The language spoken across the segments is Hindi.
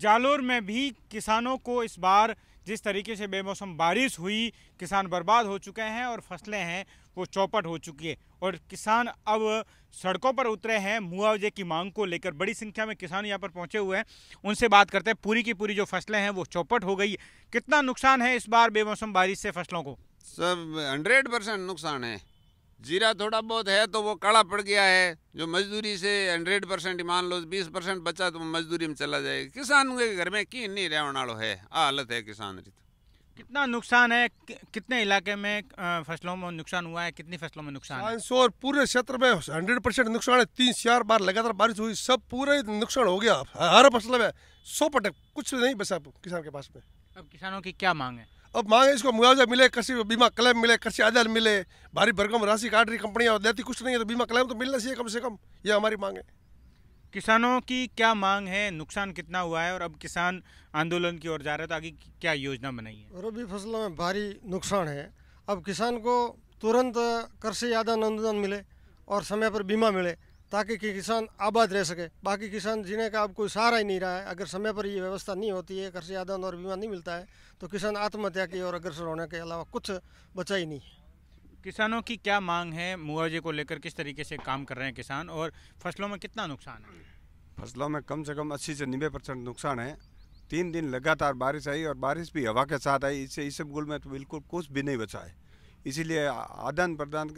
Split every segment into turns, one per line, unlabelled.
जालोर में भी किसानों को इस बार जिस तरीके से बेमौसम बारिश हुई किसान बर्बाद हो चुके हैं और फसलें हैं वो चौपट हो चुकी है और किसान अब सड़कों पर उतरे हैं मुआवजे की मांग को लेकर बड़ी संख्या में किसान यहाँ पर पहुँचे हुए हैं उनसे बात करते हैं पूरी की पूरी जो फसलें हैं वो चौपट हो गई कितना नुकसान है इस बार बेमौसम बारिश
से फसलों को सब हंड्रेड परसेंट नुकसान है जीरा थोड़ा बहुत है तो वो काड़ा पड़ गया है जो मजदूरी से हंड्रेड परसेंट मान लो बीस परसेंट बचा तो मजदूरी में चला जाएगा किसान के घर में की नहीं रहने वालों है हालत है किसान की तो।
कितना नुकसान है कि, कितने इलाके में फसलों में नुकसान हुआ है कितनी फसलों में नुकसान है
सौ पूरे क्षेत्र में हंड्रेड परसेंट नुकसान है तीन चार बार लगातार बारिश हुई सब पूरे नुकसान हो गया हर फसल में सौ पटक कुछ नहीं बचा किसान के पास में अब किसानों की क्या मांग है अब मांगे इसको मुआवजा मिले कृषि बीमा क्लेम मिले कृषि आधार मिले भारी भरकम राशि काट रही कंपनियां देती कुछ नहीं है तो बीमा क्लेम तो मिलना चाहिए कम से कम ये हमारी मांग है किसानों की क्या मांग है नुकसान कितना
हुआ है और अब किसान आंदोलन की ओर जा रहे है तो आगे क्या योजना बनाई
है रबी फसलों में भारी नुकसान है अब किसान को तुरंत कृषि आदान अनुदान मिले और समय पर बीमा मिले ताकि कि किसान आबाद रह सके बाकी किसान जीने का अब कोई सहारा ही नहीं रहा है अगर समय पर ये व्यवस्था नहीं होती है कृषि आदान और बीमा नहीं मिलता है तो किसान आत्महत्या की और अग्रसर होने के अलावा कुछ बचा ही नहीं है
किसानों की क्या मांग है मुआवजे को लेकर किस तरीके से काम कर रहे हैं किसान और फसलों में कितना नुकसान है
फसलों में कम से कम अस्सी से नब्बे परसेंट नुकसान है तीन दिन लगातार बारिश आई और बारिश भी हवा के साथ आई इससे इस गुल में तो बिल्कुल कुछ भी नहीं बचा है इसीलिए आदान प्रदान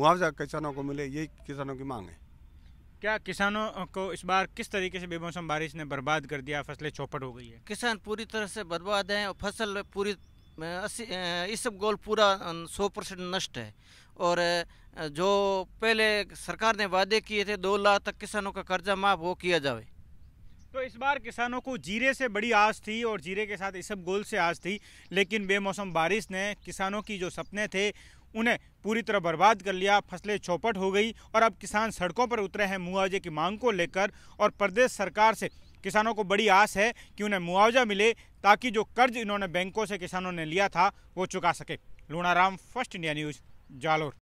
मुआवजा किसानों को मिले यही किसानों की मांग है
क्या किसानों को इस बार किस तरीके से बेमौसम बारिश ने बर्बाद कर दिया फसलें चौपट हो गई है किसान पूरी तरह से बर्बाद हैं और फसल पूरी इस सब गोल पूरा सौ परसेंट नष्ट है और जो पहले सरकार ने वादे किए थे दो लाख तक किसानों का कर्जा माफ वो किया जाए तो इस बार किसानों को जीरे से बड़ी आस थी और जीरे के साथ इस सब गोल से आस थी लेकिन बेमौसम बारिश ने किसानों की जो सपने थे उन्हें पूरी तरह बर्बाद कर लिया फसलें चौपट हो गई और अब किसान सड़कों पर उतरे हैं मुआवजे की मांग को लेकर और प्रदेश सरकार से किसानों को बड़ी आस है कि उन्हें मुआवजा मिले ताकि जो कर्ज इन्होंने बैंकों से किसानों ने लिया था वो चुका सके Lunaram first India news Jalore